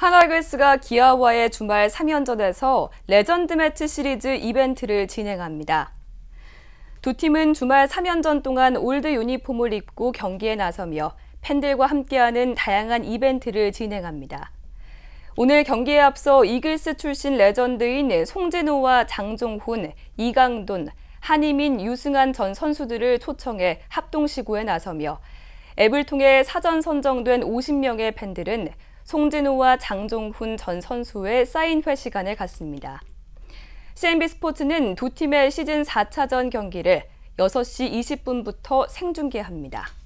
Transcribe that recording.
한화글스가 기아와의 주말 3연전에서 레전드 매치 시리즈 이벤트를 진행합니다. 두 팀은 주말 3연전 동안 올드 유니폼을 입고 경기에 나서며 팬들과 함께하는 다양한 이벤트를 진행합니다. 오늘 경기에 앞서 이글스 출신 레전드인 송진호와 장종훈, 이강돈, 한희민, 유승환 전 선수들을 초청해 합동 시구에 나서며 앱을 통해 사전 선정된 50명의 팬들은 송진호와 장종훈 전 선수의 사인회 시간을 갖습니다. CNB 스포츠는 두 팀의 시즌 4차전 경기를 6시 20분부터 생중계합니다.